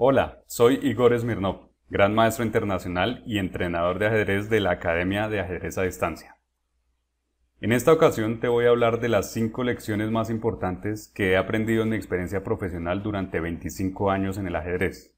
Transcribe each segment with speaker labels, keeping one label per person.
Speaker 1: Hola, soy Igor Smirnov, gran maestro internacional y entrenador de ajedrez de la Academia de Ajedrez a Distancia. En esta ocasión te voy a hablar de las 5 lecciones más importantes que he aprendido en mi experiencia profesional durante 25 años en el ajedrez.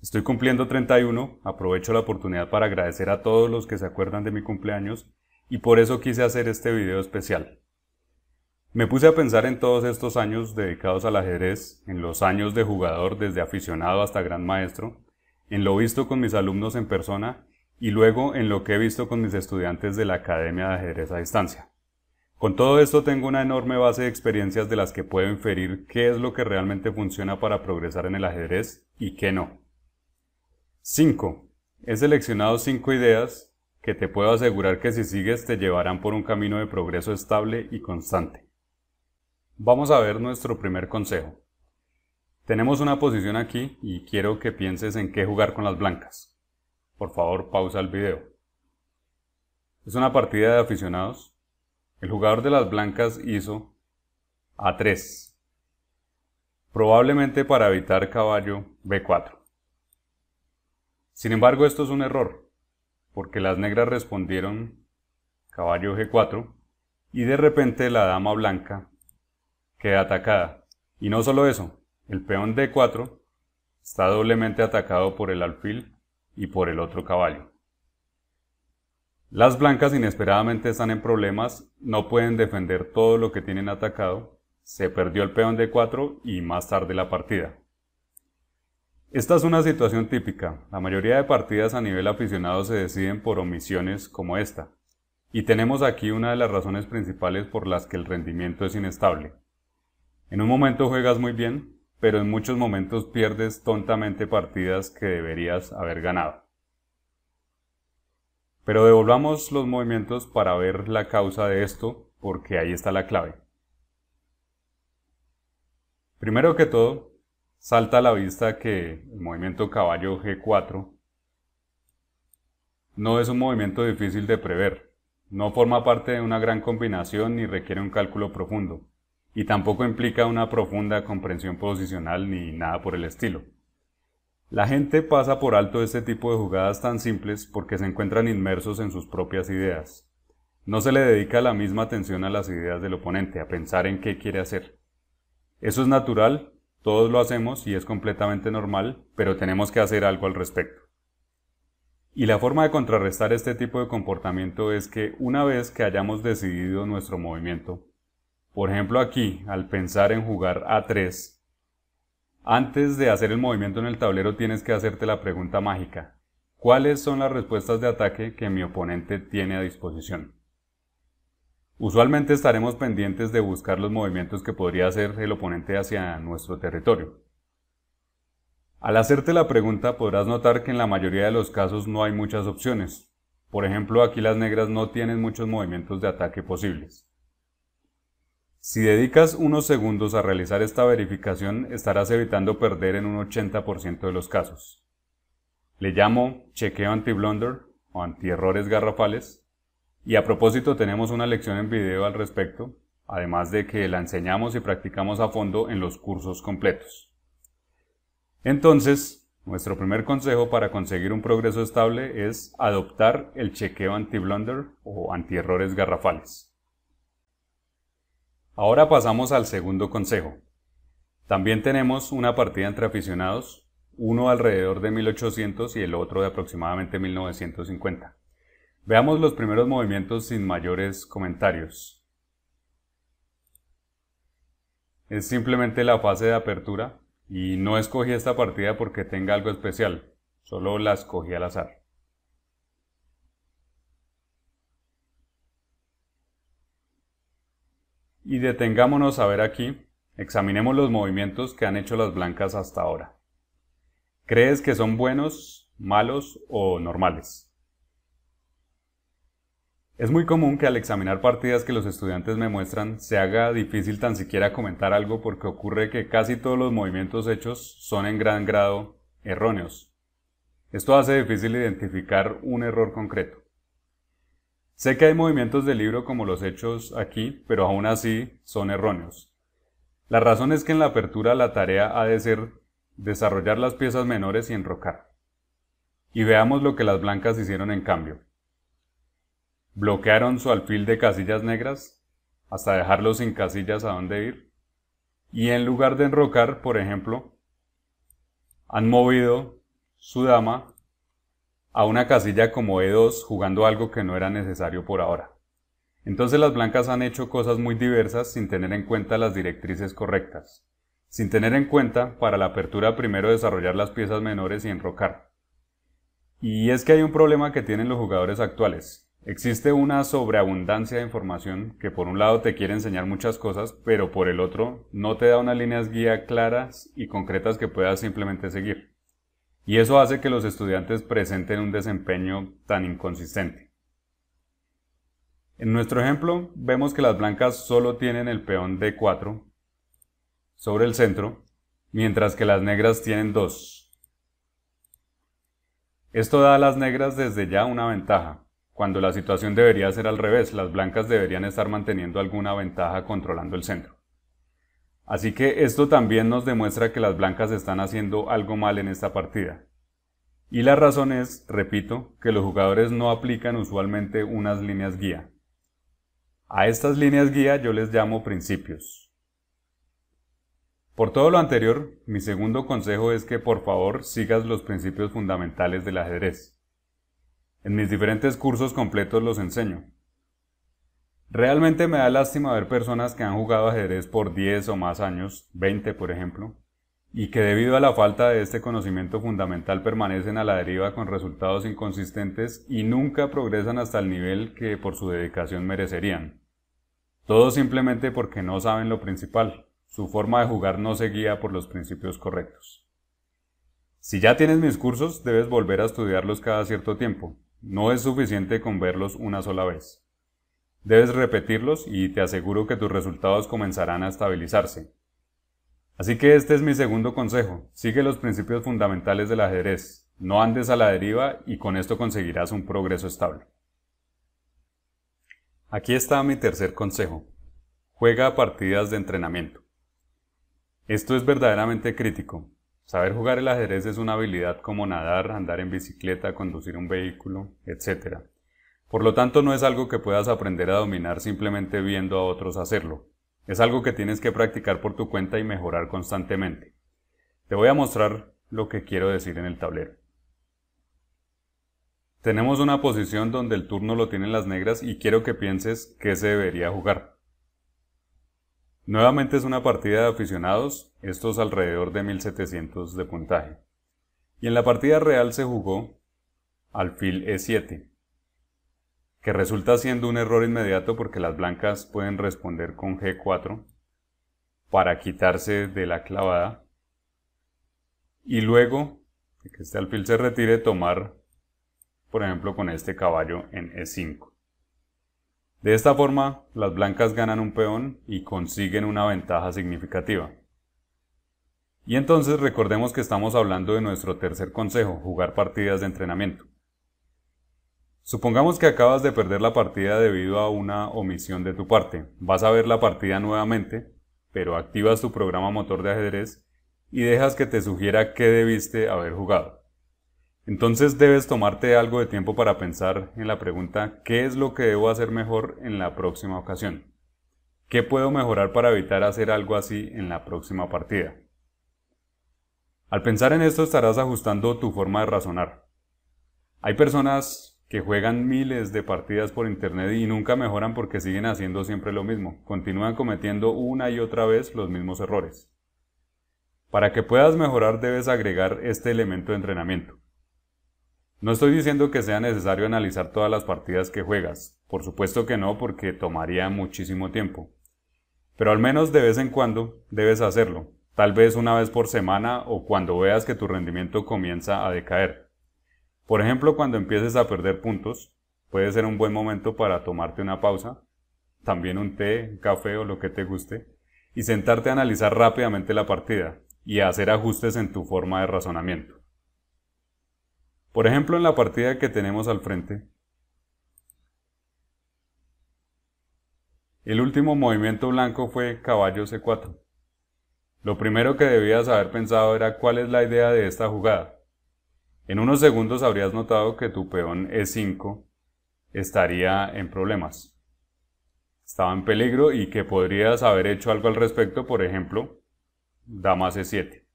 Speaker 1: Estoy cumpliendo 31, aprovecho la oportunidad para agradecer a todos los que se acuerdan de mi cumpleaños y por eso quise hacer este video especial. Me puse a pensar en todos estos años dedicados al ajedrez, en los años de jugador desde aficionado hasta gran maestro, en lo visto con mis alumnos en persona y luego en lo que he visto con mis estudiantes de la Academia de Ajedrez a Distancia. Con todo esto tengo una enorme base de experiencias de las que puedo inferir qué es lo que realmente funciona para progresar en el ajedrez y qué no. 5. He seleccionado 5 ideas que te puedo asegurar que si sigues te llevarán por un camino de progreso estable y constante. Vamos a ver nuestro primer consejo. Tenemos una posición aquí y quiero que pienses en qué jugar con las blancas. Por favor, pausa el video. Es una partida de aficionados. El jugador de las blancas hizo A3. Probablemente para evitar caballo B4. Sin embargo, esto es un error, porque las negras respondieron caballo G4 y de repente la dama blanca queda atacada. Y no solo eso, el peón D4 está doblemente atacado por el alfil y por el otro caballo. Las blancas inesperadamente están en problemas, no pueden defender todo lo que tienen atacado, se perdió el peón D4 y más tarde la partida. Esta es una situación típica, la mayoría de partidas a nivel aficionado se deciden por omisiones como esta, y tenemos aquí una de las razones principales por las que el rendimiento es inestable. En un momento juegas muy bien, pero en muchos momentos pierdes tontamente partidas que deberías haber ganado. Pero devolvamos los movimientos para ver la causa de esto, porque ahí está la clave. Primero que todo, salta a la vista que el movimiento caballo G4 no es un movimiento difícil de prever, no forma parte de una gran combinación ni requiere un cálculo profundo y tampoco implica una profunda comprensión posicional ni nada por el estilo. La gente pasa por alto este tipo de jugadas tan simples porque se encuentran inmersos en sus propias ideas. No se le dedica la misma atención a las ideas del oponente, a pensar en qué quiere hacer. Eso es natural, todos lo hacemos y es completamente normal, pero tenemos que hacer algo al respecto. Y la forma de contrarrestar este tipo de comportamiento es que una vez que hayamos decidido nuestro movimiento, por ejemplo aquí, al pensar en jugar A3, antes de hacer el movimiento en el tablero tienes que hacerte la pregunta mágica. ¿Cuáles son las respuestas de ataque que mi oponente tiene a disposición? Usualmente estaremos pendientes de buscar los movimientos que podría hacer el oponente hacia nuestro territorio. Al hacerte la pregunta podrás notar que en la mayoría de los casos no hay muchas opciones. Por ejemplo, aquí las negras no tienen muchos movimientos de ataque posibles. Si dedicas unos segundos a realizar esta verificación, estarás evitando perder en un 80% de los casos. Le llamo chequeo anti-blunder o anti-errores garrafales. Y a propósito tenemos una lección en video al respecto, además de que la enseñamos y practicamos a fondo en los cursos completos. Entonces, nuestro primer consejo para conseguir un progreso estable es adoptar el chequeo anti-blunder o anti-errores garrafales. Ahora pasamos al segundo consejo. También tenemos una partida entre aficionados, uno alrededor de 1800 y el otro de aproximadamente 1950. Veamos los primeros movimientos sin mayores comentarios. Es simplemente la fase de apertura y no escogí esta partida porque tenga algo especial, solo la escogí al azar. Y detengámonos a ver aquí, examinemos los movimientos que han hecho las blancas hasta ahora. ¿Crees que son buenos, malos o normales? Es muy común que al examinar partidas que los estudiantes me muestran se haga difícil tan siquiera comentar algo porque ocurre que casi todos los movimientos hechos son en gran grado erróneos. Esto hace difícil identificar un error concreto. Sé que hay movimientos de libro como los hechos aquí, pero aún así son erróneos. La razón es que en la apertura la tarea ha de ser desarrollar las piezas menores y enrocar. Y veamos lo que las blancas hicieron en cambio. Bloquearon su alfil de casillas negras hasta dejarlo sin casillas a dónde ir. Y en lugar de enrocar, por ejemplo, han movido su dama a una casilla como E2 jugando algo que no era necesario por ahora. Entonces las blancas han hecho cosas muy diversas sin tener en cuenta las directrices correctas, sin tener en cuenta para la apertura primero desarrollar las piezas menores y enrocar. Y es que hay un problema que tienen los jugadores actuales. Existe una sobreabundancia de información que por un lado te quiere enseñar muchas cosas, pero por el otro no te da unas líneas guía claras y concretas que puedas simplemente seguir y eso hace que los estudiantes presenten un desempeño tan inconsistente. En nuestro ejemplo, vemos que las blancas solo tienen el peón d 4 sobre el centro, mientras que las negras tienen 2. Esto da a las negras desde ya una ventaja, cuando la situación debería ser al revés, las blancas deberían estar manteniendo alguna ventaja controlando el centro. Así que esto también nos demuestra que las blancas están haciendo algo mal en esta partida. Y la razón es, repito, que los jugadores no aplican usualmente unas líneas guía. A estas líneas guía yo les llamo principios. Por todo lo anterior, mi segundo consejo es que por favor sigas los principios fundamentales del ajedrez. En mis diferentes cursos completos los enseño, Realmente me da lástima ver personas que han jugado ajedrez por 10 o más años, 20 por ejemplo, y que debido a la falta de este conocimiento fundamental permanecen a la deriva con resultados inconsistentes y nunca progresan hasta el nivel que por su dedicación merecerían. Todo simplemente porque no saben lo principal, su forma de jugar no se guía por los principios correctos. Si ya tienes mis cursos, debes volver a estudiarlos cada cierto tiempo, no es suficiente con verlos una sola vez. Debes repetirlos y te aseguro que tus resultados comenzarán a estabilizarse. Así que este es mi segundo consejo. Sigue los principios fundamentales del ajedrez. No andes a la deriva y con esto conseguirás un progreso estable. Aquí está mi tercer consejo. Juega partidas de entrenamiento. Esto es verdaderamente crítico. Saber jugar el ajedrez es una habilidad como nadar, andar en bicicleta, conducir un vehículo, etc. Por lo tanto, no es algo que puedas aprender a dominar simplemente viendo a otros hacerlo. Es algo que tienes que practicar por tu cuenta y mejorar constantemente. Te voy a mostrar lo que quiero decir en el tablero. Tenemos una posición donde el turno lo tienen las negras y quiero que pienses qué se debería jugar. Nuevamente es una partida de aficionados, estos alrededor de 1700 de puntaje. Y en la partida real se jugó alfil e7 que resulta siendo un error inmediato porque las blancas pueden responder con G4 para quitarse de la clavada y luego que este alfil se retire tomar por ejemplo con este caballo en E5. De esta forma las blancas ganan un peón y consiguen una ventaja significativa. Y entonces recordemos que estamos hablando de nuestro tercer consejo, jugar partidas de entrenamiento. Supongamos que acabas de perder la partida debido a una omisión de tu parte. Vas a ver la partida nuevamente, pero activas tu programa motor de ajedrez y dejas que te sugiera qué debiste haber jugado. Entonces debes tomarte algo de tiempo para pensar en la pregunta ¿qué es lo que debo hacer mejor en la próxima ocasión? ¿Qué puedo mejorar para evitar hacer algo así en la próxima partida? Al pensar en esto estarás ajustando tu forma de razonar. Hay personas que juegan miles de partidas por internet y nunca mejoran porque siguen haciendo siempre lo mismo, continúan cometiendo una y otra vez los mismos errores. Para que puedas mejorar debes agregar este elemento de entrenamiento. No estoy diciendo que sea necesario analizar todas las partidas que juegas, por supuesto que no porque tomaría muchísimo tiempo, pero al menos de vez en cuando debes hacerlo, tal vez una vez por semana o cuando veas que tu rendimiento comienza a decaer. Por ejemplo, cuando empieces a perder puntos, puede ser un buen momento para tomarte una pausa, también un té, un café o lo que te guste, y sentarte a analizar rápidamente la partida y a hacer ajustes en tu forma de razonamiento. Por ejemplo, en la partida que tenemos al frente, el último movimiento blanco fue caballo c4. Lo primero que debías haber pensado era cuál es la idea de esta jugada en unos segundos habrías notado que tu peón E5 estaría en problemas. Estaba en peligro y que podrías haber hecho algo al respecto, por ejemplo, dama C7. E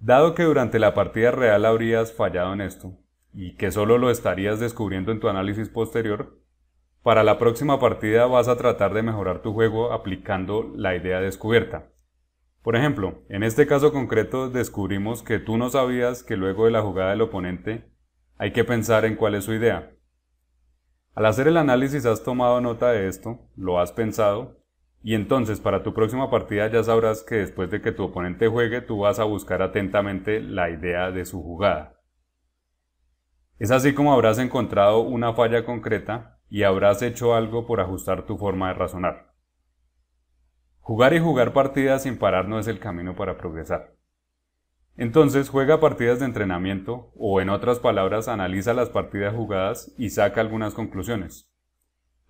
Speaker 1: Dado que durante la partida real habrías fallado en esto, y que solo lo estarías descubriendo en tu análisis posterior, para la próxima partida vas a tratar de mejorar tu juego aplicando la idea descubierta. Por ejemplo, en este caso concreto descubrimos que tú no sabías que luego de la jugada del oponente hay que pensar en cuál es su idea. Al hacer el análisis has tomado nota de esto, lo has pensado, y entonces para tu próxima partida ya sabrás que después de que tu oponente juegue tú vas a buscar atentamente la idea de su jugada. Es así como habrás encontrado una falla concreta y habrás hecho algo por ajustar tu forma de razonar. Jugar y jugar partidas sin parar no es el camino para progresar. Entonces juega partidas de entrenamiento o en otras palabras analiza las partidas jugadas y saca algunas conclusiones.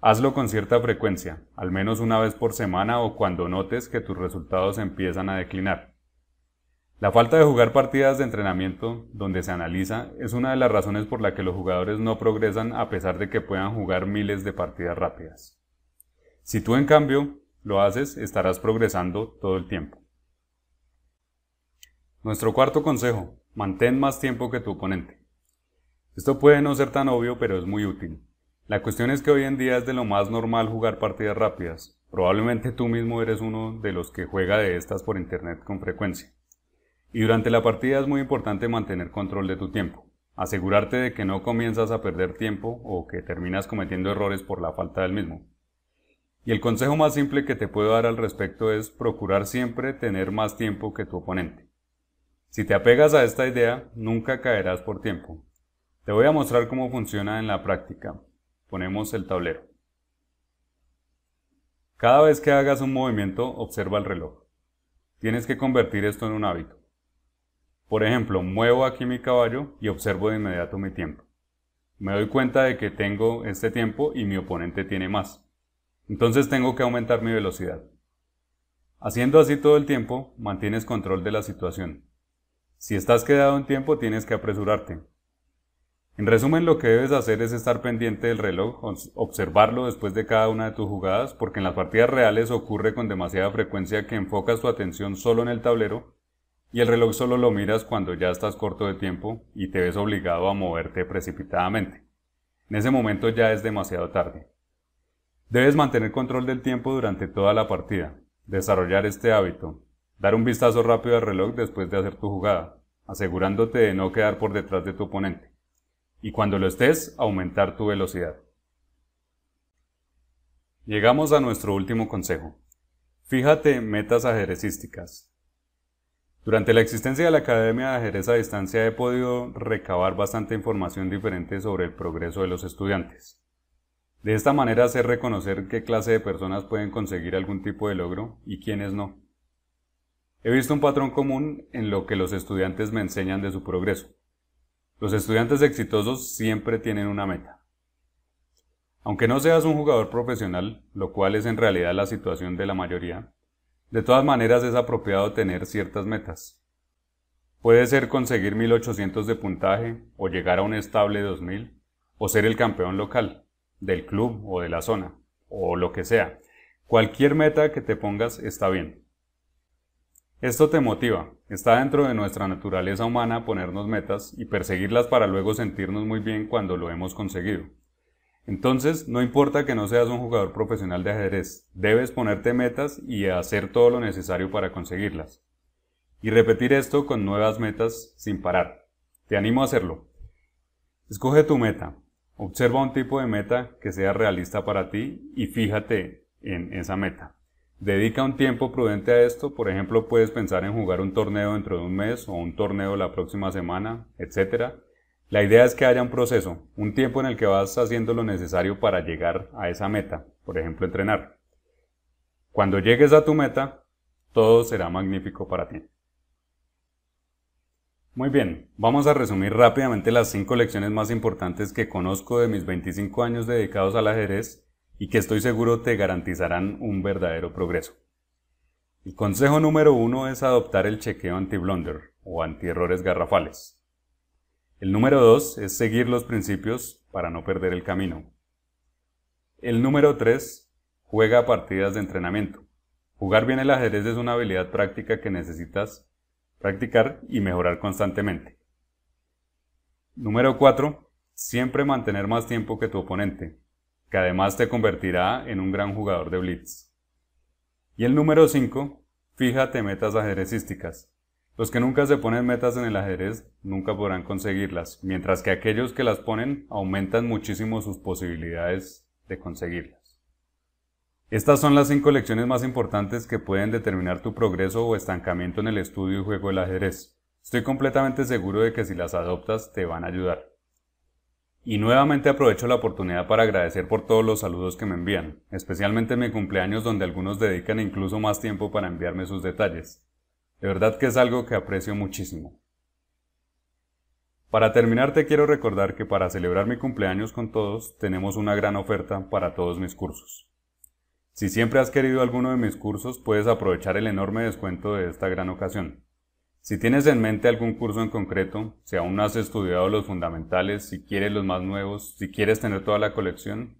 Speaker 1: Hazlo con cierta frecuencia, al menos una vez por semana o cuando notes que tus resultados empiezan a declinar. La falta de jugar partidas de entrenamiento donde se analiza es una de las razones por la que los jugadores no progresan a pesar de que puedan jugar miles de partidas rápidas. Si tú en cambio lo haces, estarás progresando todo el tiempo. Nuestro cuarto consejo, mantén más tiempo que tu oponente. Esto puede no ser tan obvio, pero es muy útil. La cuestión es que hoy en día es de lo más normal jugar partidas rápidas. Probablemente tú mismo eres uno de los que juega de estas por internet con frecuencia. Y durante la partida es muy importante mantener control de tu tiempo. Asegurarte de que no comienzas a perder tiempo o que terminas cometiendo errores por la falta del mismo. Y el consejo más simple que te puedo dar al respecto es procurar siempre tener más tiempo que tu oponente. Si te apegas a esta idea, nunca caerás por tiempo. Te voy a mostrar cómo funciona en la práctica. Ponemos el tablero. Cada vez que hagas un movimiento, observa el reloj. Tienes que convertir esto en un hábito. Por ejemplo, muevo aquí mi caballo y observo de inmediato mi tiempo. Me doy cuenta de que tengo este tiempo y mi oponente tiene más. Entonces tengo que aumentar mi velocidad. Haciendo así todo el tiempo, mantienes control de la situación. Si estás quedado en tiempo, tienes que apresurarte. En resumen, lo que debes hacer es estar pendiente del reloj, observarlo después de cada una de tus jugadas, porque en las partidas reales ocurre con demasiada frecuencia que enfocas tu atención solo en el tablero y el reloj solo lo miras cuando ya estás corto de tiempo y te ves obligado a moverte precipitadamente. En ese momento ya es demasiado tarde. Debes mantener control del tiempo durante toda la partida, desarrollar este hábito, dar un vistazo rápido al reloj después de hacer tu jugada, asegurándote de no quedar por detrás de tu oponente, y cuando lo estés, aumentar tu velocidad. Llegamos a nuestro último consejo. Fíjate metas ajerecísticas. Durante la existencia de la Academia de Ajedrez a Distancia he podido recabar bastante información diferente sobre el progreso de los estudiantes. De esta manera hacer reconocer qué clase de personas pueden conseguir algún tipo de logro y quiénes no. He visto un patrón común en lo que los estudiantes me enseñan de su progreso. Los estudiantes exitosos siempre tienen una meta. Aunque no seas un jugador profesional, lo cual es en realidad la situación de la mayoría, de todas maneras es apropiado tener ciertas metas. Puede ser conseguir 1800 de puntaje o llegar a un estable 2000 o ser el campeón local del club o de la zona o lo que sea. Cualquier meta que te pongas está bien. Esto te motiva. Está dentro de nuestra naturaleza humana ponernos metas y perseguirlas para luego sentirnos muy bien cuando lo hemos conseguido. Entonces, no importa que no seas un jugador profesional de ajedrez, debes ponerte metas y hacer todo lo necesario para conseguirlas. Y repetir esto con nuevas metas sin parar. Te animo a hacerlo. Escoge tu meta, Observa un tipo de meta que sea realista para ti y fíjate en esa meta. Dedica un tiempo prudente a esto, por ejemplo puedes pensar en jugar un torneo dentro de un mes o un torneo la próxima semana, etc. La idea es que haya un proceso, un tiempo en el que vas haciendo lo necesario para llegar a esa meta, por ejemplo entrenar. Cuando llegues a tu meta, todo será magnífico para ti. Muy bien, vamos a resumir rápidamente las 5 lecciones más importantes que conozco de mis 25 años dedicados al ajedrez y que estoy seguro te garantizarán un verdadero progreso. El consejo número 1 es adoptar el chequeo anti-blunder o anti-errores garrafales. El número 2 es seguir los principios para no perder el camino. El número 3 juega partidas de entrenamiento. Jugar bien el ajedrez es una habilidad práctica que necesitas practicar y mejorar constantemente. Número 4. Siempre mantener más tiempo que tu oponente, que además te convertirá en un gran jugador de blitz. Y el número 5. Fíjate metas ajedrecísticas. Los que nunca se ponen metas en el ajedrez nunca podrán conseguirlas, mientras que aquellos que las ponen aumentan muchísimo sus posibilidades de conseguirlas. Estas son las cinco lecciones más importantes que pueden determinar tu progreso o estancamiento en el estudio y juego del ajedrez. Estoy completamente seguro de que si las adoptas te van a ayudar. Y nuevamente aprovecho la oportunidad para agradecer por todos los saludos que me envían, especialmente en mi cumpleaños donde algunos dedican incluso más tiempo para enviarme sus detalles. De verdad que es algo que aprecio muchísimo. Para terminar te quiero recordar que para celebrar mi cumpleaños con todos tenemos una gran oferta para todos mis cursos. Si siempre has querido alguno de mis cursos, puedes aprovechar el enorme descuento de esta gran ocasión. Si tienes en mente algún curso en concreto, si aún no has estudiado los fundamentales, si quieres los más nuevos, si quieres tener toda la colección,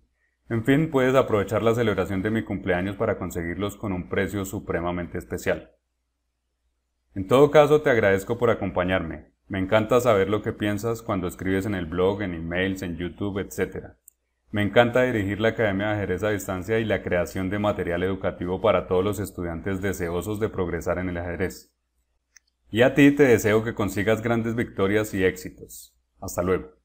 Speaker 1: en fin, puedes aprovechar la celebración de mi cumpleaños para conseguirlos con un precio supremamente especial. En todo caso, te agradezco por acompañarme. Me encanta saber lo que piensas cuando escribes en el blog, en emails, en YouTube, etc. Me encanta dirigir la Academia de Ajedrez a Distancia y la creación de material educativo para todos los estudiantes deseosos de progresar en el ajedrez. Y a ti te deseo que consigas grandes victorias y éxitos. Hasta luego.